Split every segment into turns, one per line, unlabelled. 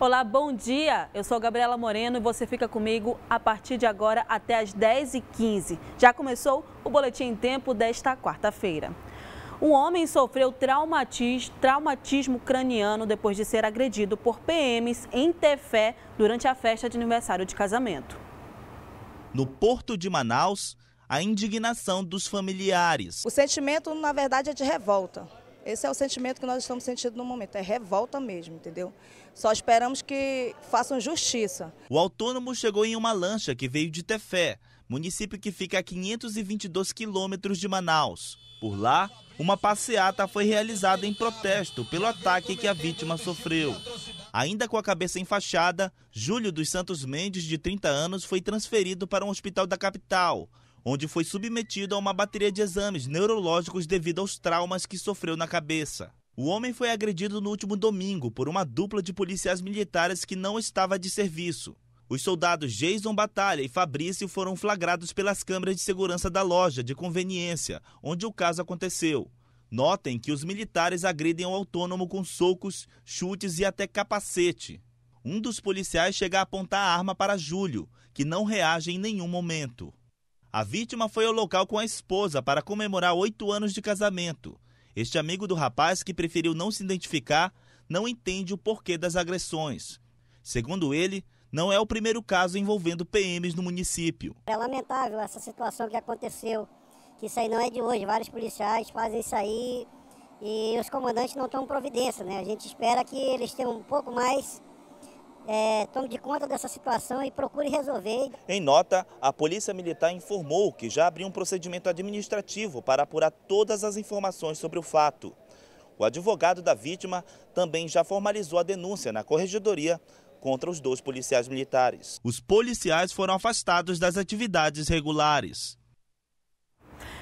Olá, bom dia. Eu sou Gabriela Moreno e você fica comigo a partir de agora até as 10h15. Já começou o Boletim em Tempo desta quarta-feira. Um homem sofreu traumatismo, traumatismo craniano depois de ser agredido por PMs em Tefé durante a festa de aniversário de casamento.
No Porto de Manaus, a indignação dos familiares.
O sentimento, na verdade, é de revolta esse é o sentimento que nós estamos sentindo no momento, é revolta mesmo, entendeu? Só esperamos que façam justiça.
O autônomo chegou em uma lancha que veio de Tefé, município que fica a 522 quilômetros de Manaus. Por lá, uma passeata foi realizada em protesto pelo ataque que a vítima sofreu. Ainda com a cabeça enfaixada, Júlio dos Santos Mendes, de 30 anos, foi transferido para um hospital da capital onde foi submetido a uma bateria de exames neurológicos devido aos traumas que sofreu na cabeça. O homem foi agredido no último domingo por uma dupla de policiais militares que não estava de serviço. Os soldados Jason Batalha e Fabrício foram flagrados pelas câmeras de segurança da loja de conveniência, onde o caso aconteceu. Notem que os militares agridem o autônomo com socos, chutes e até capacete. Um dos policiais chega a apontar a arma para Júlio, que não reage em nenhum momento. A vítima foi ao local com a esposa para comemorar oito anos de casamento. Este amigo do rapaz, que preferiu não se identificar, não entende o porquê das agressões. Segundo ele, não é o primeiro caso envolvendo PMs no município.
É lamentável essa situação que aconteceu, que isso aí não é de hoje. Vários policiais fazem isso aí e os comandantes não tomam providência, né? A gente espera que eles tenham um pouco mais é, tome de conta dessa situação e procure resolver.
Em nota, a Polícia Militar informou que já abriu um procedimento administrativo para apurar todas as informações sobre o fato. O advogado da vítima também já formalizou a denúncia na corregedoria contra os dois policiais militares. Os policiais foram afastados das atividades regulares.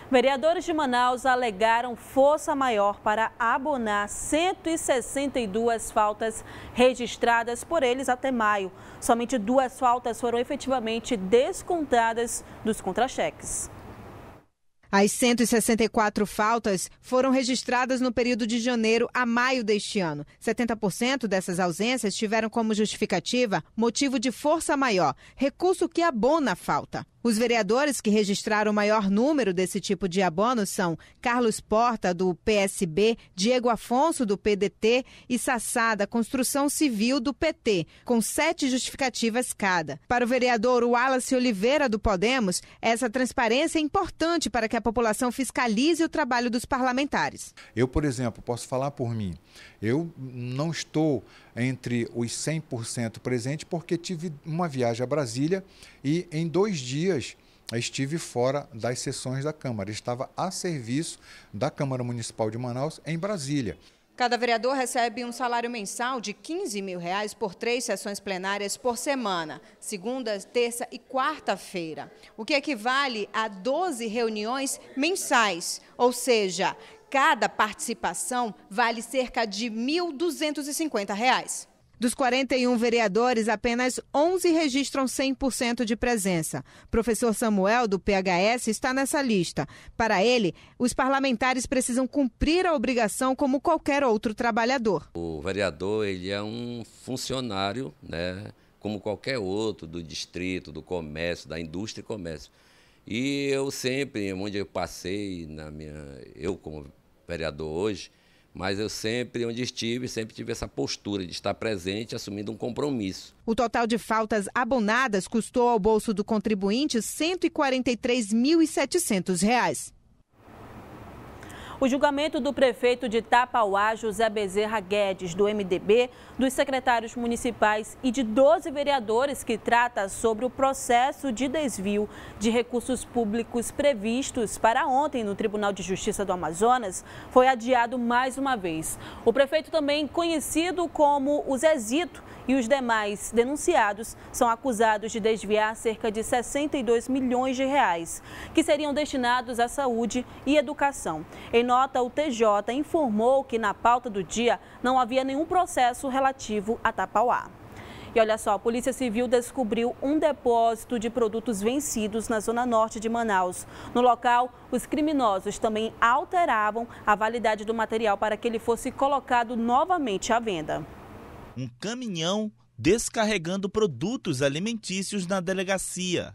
Vereadores de Manaus alegaram força maior para abonar 162 faltas registradas por eles até maio. Somente duas faltas foram efetivamente descontadas dos contra-cheques.
As 164 faltas foram registradas no período de janeiro a maio deste ano. 70% dessas ausências tiveram como justificativa motivo de força maior, recurso que abona a falta. Os vereadores que registraram o maior número desse tipo de abono são Carlos Porta, do PSB, Diego Afonso, do PDT e Sassá, da Construção Civil, do PT, com sete justificativas cada. Para o vereador Wallace Oliveira, do Podemos, essa transparência é importante para que a população fiscalize o trabalho dos parlamentares.
Eu, por exemplo, posso falar por mim. Eu não estou entre os 100% presente porque tive uma viagem a Brasília e em dois dias estive fora das sessões da Câmara. Estava a serviço da Câmara Municipal de Manaus, em Brasília.
Cada vereador recebe um salário mensal de 15 mil reais por três sessões plenárias por semana, segunda, terça e quarta-feira, o que equivale a 12 reuniões mensais, ou seja, cada participação vale cerca de R$ 1.250. Dos 41 vereadores, apenas 11 registram 100% de presença. Professor Samuel, do PHS, está nessa lista. Para ele, os parlamentares precisam cumprir a obrigação como qualquer outro trabalhador.
O vereador ele é um funcionário, né, como qualquer outro, do distrito, do comércio, da indústria e comércio. E eu sempre, onde eu passei, na minha, eu como vereador hoje, mas eu sempre, onde estive, sempre tive essa postura de estar presente, assumindo um compromisso.
O total de faltas abonadas custou ao bolso do contribuinte R$ 143.700.
O julgamento do prefeito de Tapauá, José Bezerra Guedes, do MDB, dos secretários municipais e de 12 vereadores que trata sobre o processo de desvio de recursos públicos previstos para ontem no Tribunal de Justiça do Amazonas foi adiado mais uma vez. O prefeito também conhecido como o Zezito e os demais denunciados são acusados de desviar cerca de 62 milhões de reais, que seriam destinados à saúde e educação. Em nota, o TJ informou que na pauta do dia não havia nenhum processo relativo a Tapauá. E olha só, a Polícia Civil descobriu um depósito de produtos vencidos na zona norte de Manaus. No local, os criminosos também alteravam a validade do material para que ele fosse colocado novamente à venda
um caminhão descarregando produtos alimentícios na delegacia.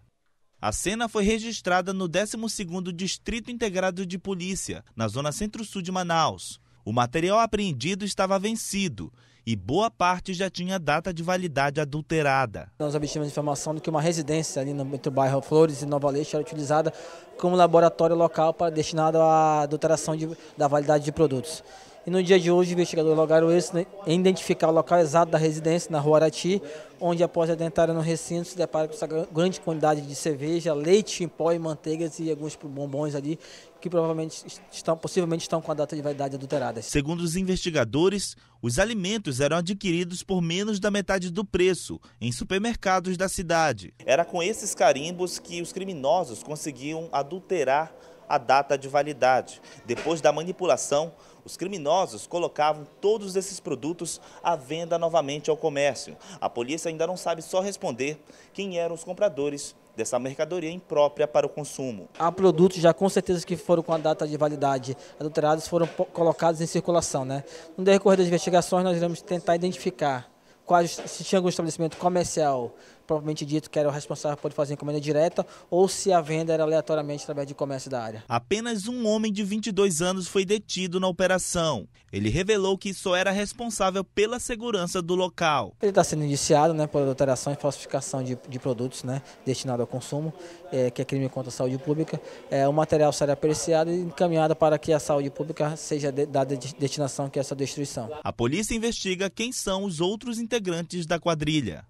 A cena foi registrada no 12º Distrito Integrado de Polícia, na zona centro-sul de Manaus. O material apreendido estava vencido e boa parte já tinha data de validade adulterada.
Nós obtivemos informação de que uma residência ali no, bairro Flores e Nova Leste era utilizada como laboratório local para destinado à adulteração de, da validade de produtos. E no dia de hoje, investigadores lograram isso, em né, identificar o local exato da residência, na rua Arati, onde após adentrarem no recinto, se depara com essa grande quantidade de cerveja, leite em pó e manteigas e alguns bombons ali, que provavelmente estão, possivelmente estão com a data de validade adulterada.
Segundo os investigadores, os alimentos eram adquiridos por menos da metade do preço em supermercados da cidade. Era com esses carimbos que os criminosos conseguiam adulterar a data de validade. Depois da manipulação, os criminosos colocavam todos esses produtos à venda novamente ao comércio. A polícia ainda não sabe só responder quem eram os compradores dessa mercadoria imprópria para o consumo.
Há produtos já com certeza que foram com a data de validade adulterados, foram colocados em circulação. Né? No decorrer das investigações nós iremos tentar identificar quais, se tinha algum estabelecimento comercial propriamente dito que era o responsável por fazer encomenda direta ou se a venda era aleatoriamente através de comércio da área.
Apenas um homem de 22 anos foi detido na operação. Ele revelou que só era responsável pela segurança do
local. Ele está sendo indiciado né, por adulteração e falsificação de, de produtos né, destinados ao consumo, é, que é crime contra a saúde pública. É, o material será apreciado e encaminhado para que a saúde pública seja de, dada de destinação que é essa destruição.
A polícia investiga quem são os outros integrantes da quadrilha.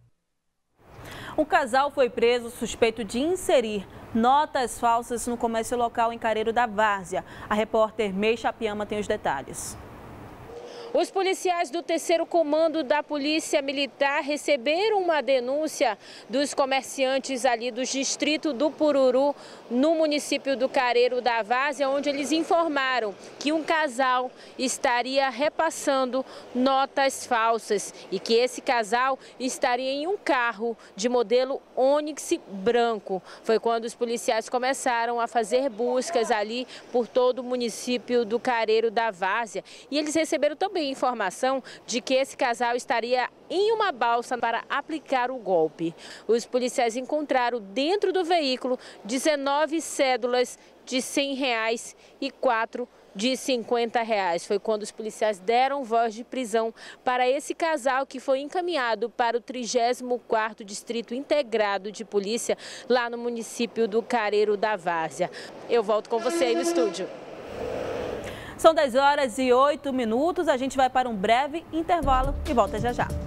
Um casal foi preso suspeito de inserir notas falsas no comércio local em Careiro da Várzea. A repórter Meixa Piama tem os detalhes. Os policiais do terceiro comando da Polícia Militar receberam uma denúncia dos comerciantes ali do distrito do Pururu, no município do Careiro da Várzea, onde eles informaram que um casal estaria repassando notas falsas e que esse casal estaria em um carro de modelo Onix branco. Foi quando os policiais começaram a fazer buscas ali por todo o município do Careiro da Várzea e eles receberam também informação de que esse casal estaria em uma balsa para aplicar o golpe. Os policiais encontraram dentro do veículo 19 cédulas de 100 reais e quatro de 50 reais. Foi quando os policiais deram voz de prisão para esse casal que foi encaminhado para o 34º Distrito Integrado de Polícia, lá no município do Careiro da Várzea. Eu volto com você aí no estúdio. São 10 horas e 8 minutos. A gente vai para um breve intervalo e volta já já.